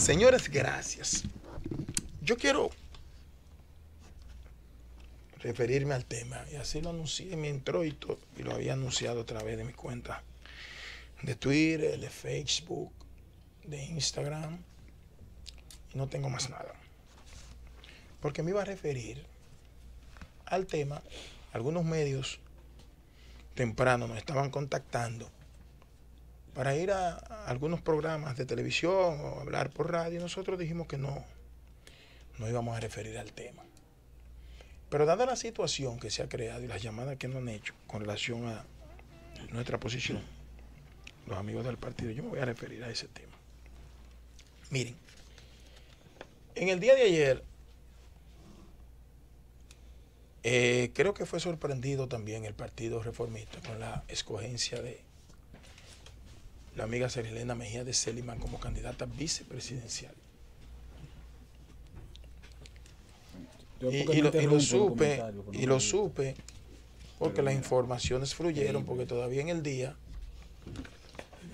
Señores, gracias. Yo quiero referirme al tema y así lo anuncié en mi introito y lo había anunciado a través de mi cuenta de Twitter, de Facebook, de Instagram y no tengo más nada. Porque me iba a referir al tema, algunos medios temprano nos estaban contactando para ir a, algunos programas de televisión o hablar por radio, nosotros dijimos que no, no íbamos a referir al tema. Pero dada la situación que se ha creado y las llamadas que nos han hecho con relación a nuestra posición, los amigos del partido, yo me voy a referir a ese tema. Miren, en el día de ayer, eh, creo que fue sorprendido también el Partido Reformista con la escogencia de la amiga Sergelena Mejía de Selimán como candidata vicepresidencial. y, lo, supe, y lo supe porque las informaciones fluyeron, porque todavía en el día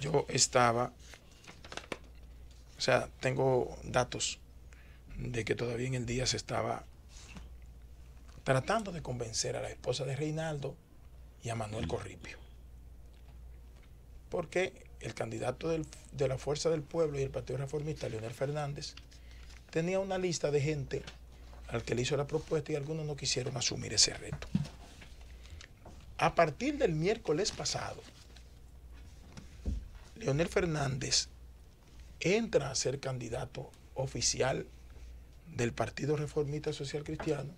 yo estaba, o sea, tengo datos de que todavía en el día se estaba tratando de convencer a la esposa de Reinaldo y a Manuel Corripio porque el candidato de la Fuerza del Pueblo y el Partido Reformista, Leonel Fernández, tenía una lista de gente al que le hizo la propuesta y algunos no quisieron asumir ese reto. A partir del miércoles pasado, Leonel Fernández entra a ser candidato oficial del Partido Reformista Social Cristiano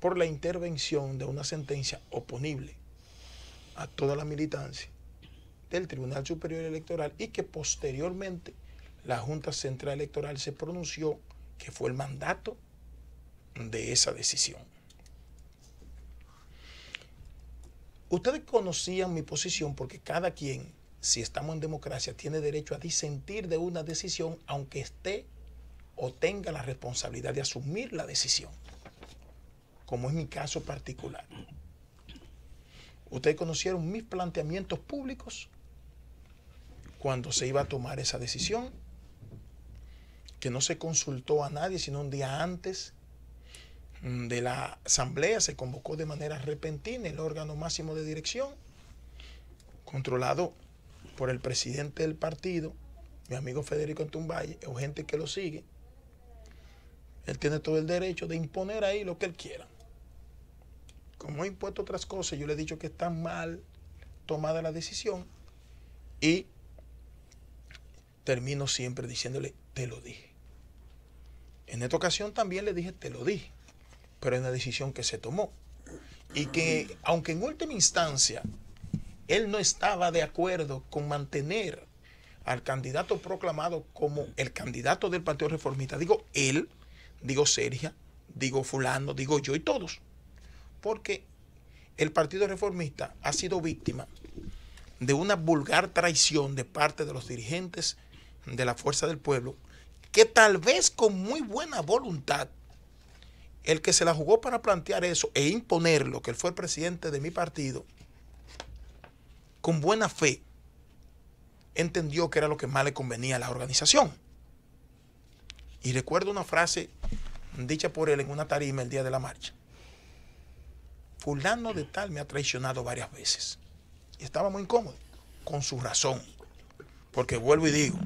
por la intervención de una sentencia oponible a toda la militancia del Tribunal Superior Electoral y que posteriormente la Junta Central Electoral se pronunció que fue el mandato de esa decisión. Ustedes conocían mi posición porque cada quien, si estamos en democracia, tiene derecho a disentir de una decisión aunque esté o tenga la responsabilidad de asumir la decisión, como es mi caso particular. Ustedes conocieron mis planteamientos públicos cuando se iba a tomar esa decisión, que no se consultó a nadie, sino un día antes de la asamblea se convocó de manera repentina el órgano máximo de dirección, controlado por el presidente del partido, mi amigo Federico Entumbay, o gente que lo sigue. Él tiene todo el derecho de imponer ahí lo que él quiera como he impuesto otras cosas, yo le he dicho que está mal tomada la decisión y termino siempre diciéndole, te lo dije. En esta ocasión también le dije, te lo dije, pero es una decisión que se tomó. Y que aunque en última instancia él no estaba de acuerdo con mantener al candidato proclamado como el candidato del Partido Reformista, digo él, digo Sergio, digo fulano, digo yo y todos, porque el Partido Reformista ha sido víctima de una vulgar traición de parte de los dirigentes de la Fuerza del Pueblo, que tal vez con muy buena voluntad, el que se la jugó para plantear eso e imponerlo, que él fue el presidente de mi partido, con buena fe, entendió que era lo que más le convenía a la organización. Y recuerdo una frase dicha por él en una tarima el día de la marcha fulano de tal me ha traicionado varias veces. Y estaba muy incómodo, con su razón. Porque vuelvo y digo,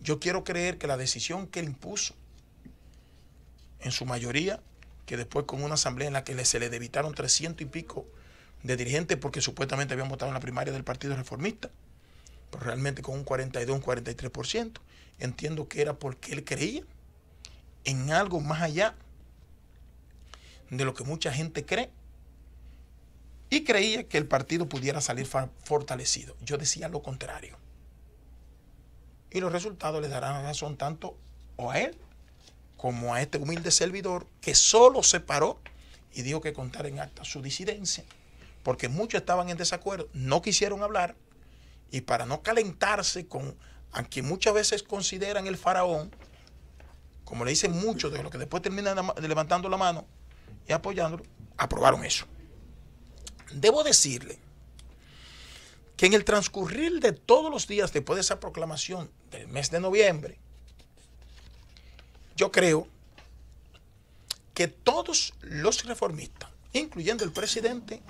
yo quiero creer que la decisión que él impuso, en su mayoría, que después con una asamblea en la que se le debitaron 300 y pico de dirigentes porque supuestamente habían votado en la primaria del Partido Reformista, pero pues realmente con un 42, un 43%, entiendo que era porque él creía en algo más allá de lo que mucha gente cree. Y creía que el partido pudiera salir fortalecido. Yo decía lo contrario. Y los resultados le darán razón tanto a él como a este humilde servidor que solo se paró y dijo que contar en acta su disidencia, porque muchos estaban en desacuerdo, no quisieron hablar, y para no calentarse con a quien muchas veces consideran el faraón, como le dicen muchos de los que después terminan levantando la mano, y apoyándolo, aprobaron eso. Debo decirle que en el transcurrir de todos los días después de esa proclamación del mes de noviembre, yo creo que todos los reformistas, incluyendo el presidente,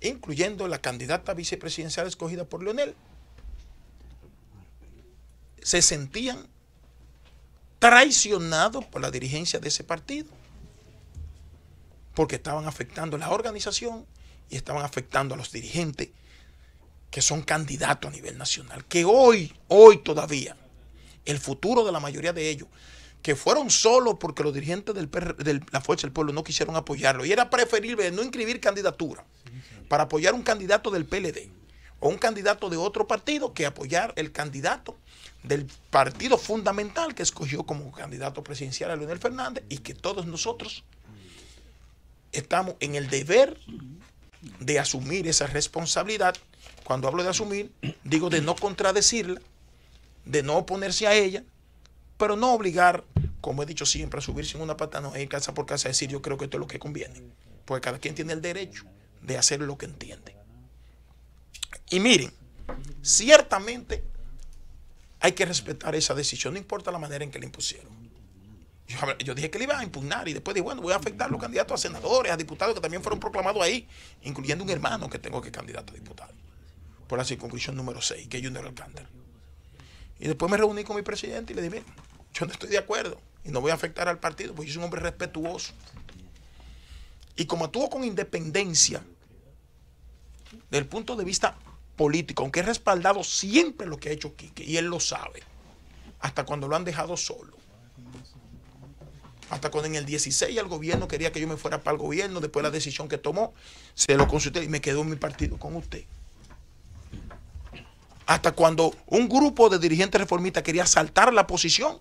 incluyendo la candidata vicepresidencial escogida por Leonel, se sentían traicionados por la dirigencia de ese partido porque estaban afectando a la organización y estaban afectando a los dirigentes que son candidatos a nivel nacional, que hoy, hoy todavía, el futuro de la mayoría de ellos, que fueron solo porque los dirigentes de la Fuerza del Pueblo no quisieron apoyarlo, y era preferible no inscribir candidatura para apoyar un candidato del PLD o un candidato de otro partido que apoyar el candidato del partido fundamental que escogió como candidato presidencial a Leonel Fernández y que todos nosotros estamos en el deber de asumir esa responsabilidad. Cuando hablo de asumir, digo de no contradecirla, de no oponerse a ella, pero no obligar, como he dicho siempre, a subirse en una pata, no ir casa por casa a decir yo creo que esto es lo que conviene. Porque cada quien tiene el derecho de hacer lo que entiende. Y miren, ciertamente hay que respetar esa decisión, no importa la manera en que la impusieron. Yo, dije que le iba a impugnar y después dije, bueno, voy a afectar a los candidatos a senadores, a diputados que también fueron proclamados ahí, incluyendo un hermano que tengo que candidato a diputado. Por la circunscripción número 6, que es Junior Alcántara. Y después me reuní con mi presidente y le dije, yo no estoy de acuerdo y no voy a afectar al partido, porque es un hombre respetuoso. Y como actuó con independencia, del punto de vista político, aunque he respaldado siempre lo que ha hecho Quique, y él lo sabe, hasta cuando lo han dejado solo hasta cuando en el 16 el gobierno quería que yo me fuera para el gobierno, después de la decisión que tomó, se lo consulté y me quedó en mi partido con usted. Hasta cuando un grupo de dirigentes reformistas quería saltar la posición,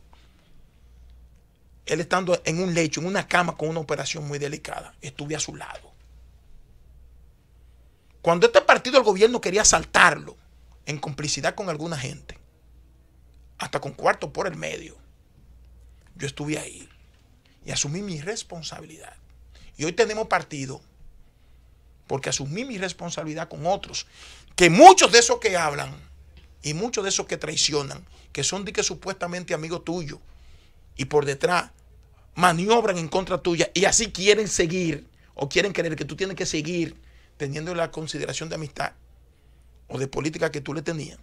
él estando en un lecho, en una cama con una operación muy delicada, estuve a su lado. Cuando este partido, el gobierno quería saltarlo en complicidad con alguna gente, hasta con cuarto por el medio, yo estuve ahí y asumí mi responsabilidad. Y hoy tenemos partido porque asumí mi responsabilidad con otros, que muchos de esos que hablan y muchos de esos que traicionan, que son de que supuestamente amigos tuyos y por detrás maniobran en contra tuya y así quieren seguir o quieren creer que tú tienes que seguir teniendo la consideración de amistad o de política que tú le tenías.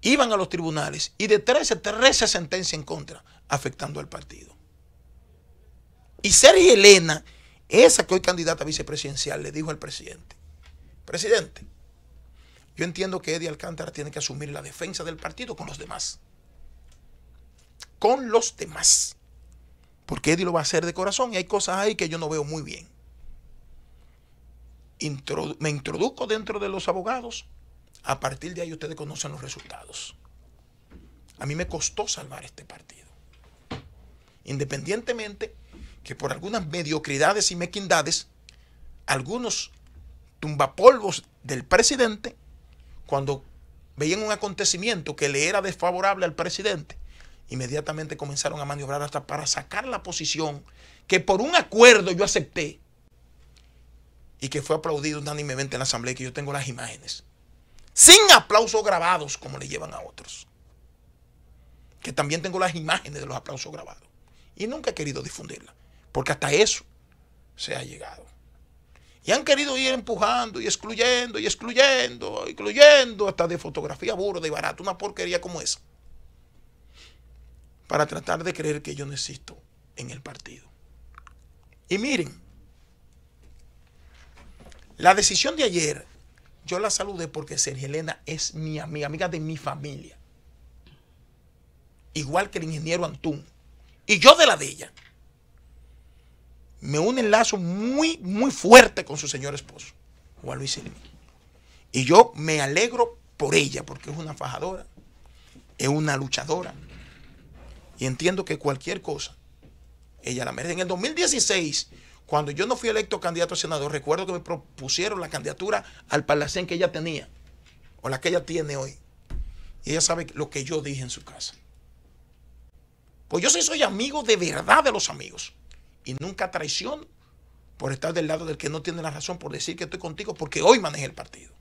Iban a los tribunales y de 13, 13 sentencias en contra, afectando al partido. Y Sergio Elena, esa que hoy candidata a vicepresidencial, le dijo al presidente, presidente, yo entiendo que Eddie Alcántara tiene que asumir la defensa del partido con los demás. Con los demás. Porque Eddie lo va a hacer de corazón y hay cosas ahí que yo no veo muy bien. me introduzco dentro de los abogados. A partir de ahí ustedes conocen los resultados. A mí me costó salvar este partido. Independientemente que por algunas mediocridades y mequindades, algunos tumbapolvos del presidente, cuando veían un acontecimiento que le era desfavorable al presidente, inmediatamente comenzaron a maniobrar hasta para sacar la posición que por un acuerdo yo acepté y que fue aplaudido unánimemente en la asamblea, que yo tengo las imágenes, sin aplausos grabados como le llevan a otros, que también tengo las imágenes de los aplausos grabados y nunca he querido difundirlas porque hasta eso se ha llegado. Y han querido ir empujando y excluyendo y excluyendo, excluyendo hasta de fotografía burda y barata, una porquería como esa, para tratar de creer que yo no existo en el partido. Y miren, la decisión de ayer yo la saludé porque Sergio Elena es mi amiga, amiga de mi familia. Igual que el ingeniero Antún. Y yo de la de ella me une el lazo muy, muy fuerte con su señor esposo, Juan Luis Silva. Y yo me alegro por ella, porque es una fajadora, es una luchadora. Y entiendo que cualquier cosa, ella la merece. En el 2016, cuando yo no fui electo candidato a senador, recuerdo que me propusieron la candidatura al palacén que ella tenía, o la que ella tiene hoy. Y ella sabe lo que yo dije en su casa. Pues yo sí soy amigo de verdad de los amigos y nunca traición por estar del lado del que no tiene la razón, por decir que estoy contigo, porque hoy maneja el partido.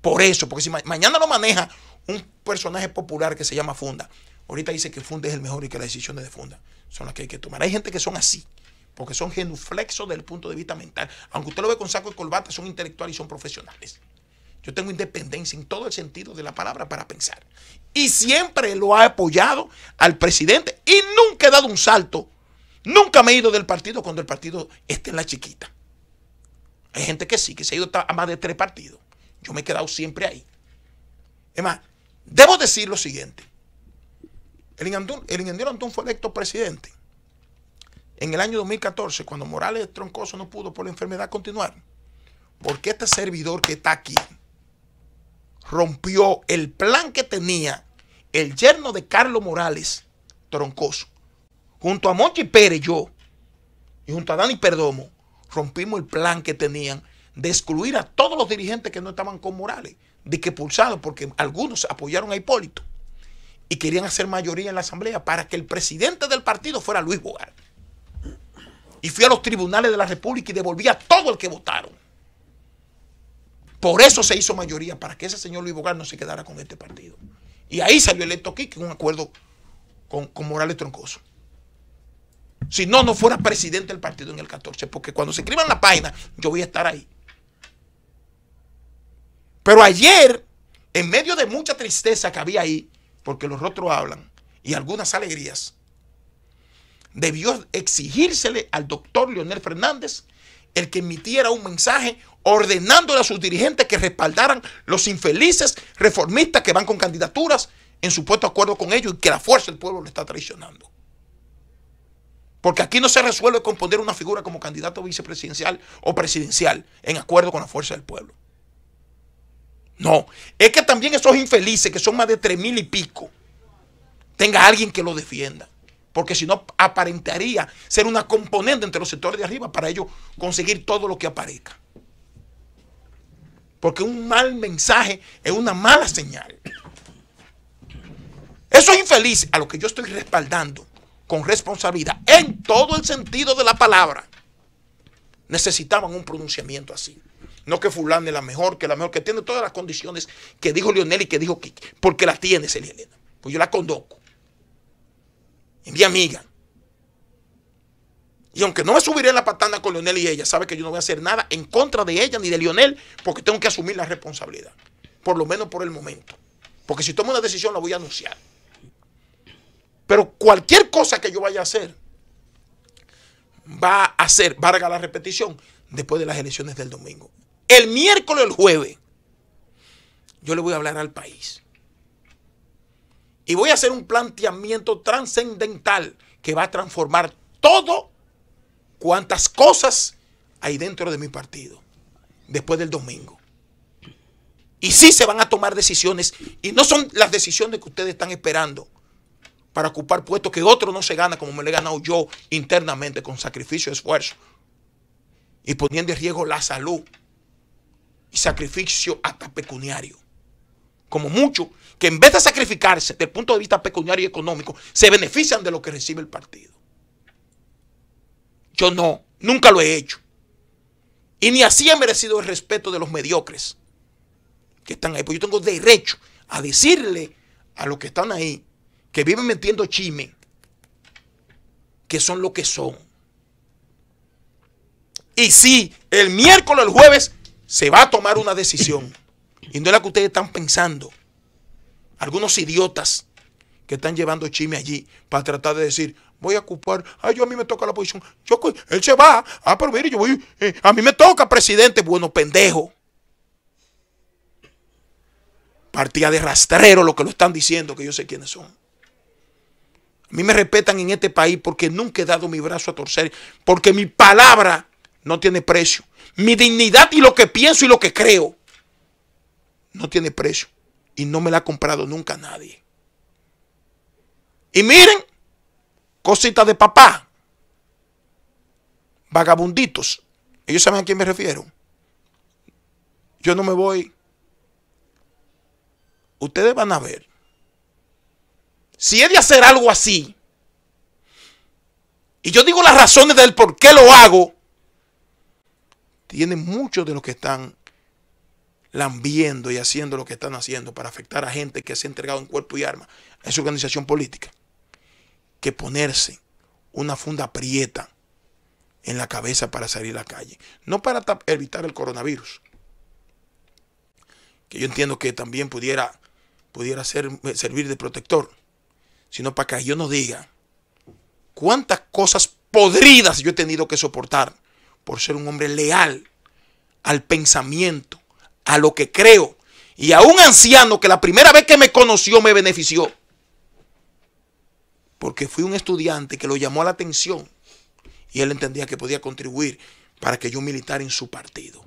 Por eso, porque si mañana lo maneja un personaje popular que se llama Funda, ahorita dice que Funda es el mejor y que las decisiones de Funda son las que hay que tomar. Hay gente que son así, porque son genuflexos del punto de vista mental. Aunque usted lo ve con saco y corbata, son intelectuales y son profesionales. Yo tengo independencia en todo el sentido de la palabra para pensar. Y siempre lo ha apoyado al presidente y nunca he dado un salto. Nunca me he ido del partido cuando el partido esté en la chiquita. Hay gente que sí, que se ha ido a más de tres partidos. Yo me he quedado siempre ahí. Es más, debo decir lo siguiente. El ingeniero Andún fue electo presidente en el año 2014, cuando Morales Troncoso no pudo por la enfermedad continuar. Porque este servidor que está aquí, rompió el plan que tenía el yerno de Carlos Morales, Troncoso. Junto a Monchi Pérez, yo, y junto a Dani Perdomo, rompimos el plan que tenían de excluir a todos los dirigentes que no estaban con Morales, de que expulsados, porque algunos apoyaron a Hipólito y querían hacer mayoría en la asamblea para que el presidente del partido fuera Luis Bogar. Y fui a los tribunales de la República y devolví a todo el que votaron. Por eso se hizo mayoría, para que ese señor Luis Bogar no se quedara con este partido. Y ahí salió electo Quique, un acuerdo con, con Morales Troncoso. Si no, no fuera presidente del partido en el 14, porque cuando se escriban la página, yo voy a estar ahí. Pero ayer, en medio de mucha tristeza que había ahí, porque los rostros hablan, y algunas alegrías, debió exigírsele al doctor Leonel Fernández el que emitiera un mensaje ordenándole a sus dirigentes que respaldaran los infelices reformistas que van con candidaturas en supuesto acuerdo con ellos y que la fuerza del pueblo le está traicionando. Porque aquí no se resuelve componer una figura como candidato vicepresidencial o presidencial en acuerdo con la fuerza del pueblo. No, es que también esos infelices, que son más de tres mil y pico, tenga alguien que lo defienda porque si no aparentaría ser una componente entre los sectores de arriba para ellos conseguir todo lo que aparezca. Porque un mal mensaje es una mala señal. Eso es infeliz a lo que yo estoy respaldando con responsabilidad en todo el sentido de la palabra. Necesitaban un pronunciamiento así. No que fulano es la mejor, que la mejor, que tiene todas las condiciones que dijo Lionel y que dijo Kiki. Porque la tiene Celia Pues yo la condoco en amiga. Y aunque no me subiré la patada con Leonel y ella, sabe que yo no voy a hacer nada en contra de ella ni de Lionel porque tengo que asumir la responsabilidad. Por lo menos por el momento. Porque si tomo una decisión la voy a anunciar. Pero cualquier cosa que yo vaya a hacer, va a hacer, varga la repetición, después de las elecciones del domingo. El miércoles o el jueves, yo le voy a hablar al país. Y voy a hacer un planteamiento trascendental que va a transformar todo cuantas cosas hay dentro de mi partido después del domingo. Y sí se van a tomar decisiones y no son las decisiones que ustedes están esperando para ocupar puestos que otro no se gana como me lo he ganado yo internamente con sacrificio y esfuerzo y poniendo en riesgo la salud y sacrificio hasta pecuniario como muchos, que en vez de sacrificarse desde el punto de vista pecuniario y económico, se benefician de lo que recibe el partido. Yo no, nunca lo he hecho. Y ni así ha merecido el respeto de los mediocres que están ahí. Pues yo tengo derecho a decirle a los que están ahí, que viven metiendo chisme, que son lo que son. Y si el miércoles, el jueves, se va a tomar una decisión. Y no es la que ustedes están pensando. Algunos idiotas que están llevando chisme allí para tratar de decir, voy a ocupar, yo a mí me toca la posición, yo, él se va, ah, pero mire, yo voy, eh, a mí me toca presidente, bueno, pendejo. Partida de rastrero lo que lo están diciendo, que yo sé quiénes son. A mí me respetan en este país porque nunca he dado mi brazo a torcer, porque mi palabra no tiene precio. Mi dignidad y lo que pienso y lo que creo no tiene precio y no me la ha comprado nunca nadie. Y miren, cositas de papá, vagabunditos, ellos saben a quién me refiero. Yo no me voy. Ustedes van a ver. Si he de hacer algo así, y yo digo las razones del por qué lo hago, Tiene muchos de los que están lambiendo y haciendo lo que están haciendo para afectar a gente que se ha entregado en cuerpo y arma a esa organización política, que ponerse una funda prieta en la cabeza para salir a la calle. No para evitar el coronavirus, que yo entiendo que también pudiera, pudiera eh, servir de protector, sino para que yo no diga cuántas cosas podridas yo he tenido que soportar por ser un hombre leal al pensamiento a lo que creo y a un anciano que la primera vez que me conoció me benefició. Porque fui un estudiante que lo llamó la atención y él entendía que podía contribuir para que yo militara en su partido.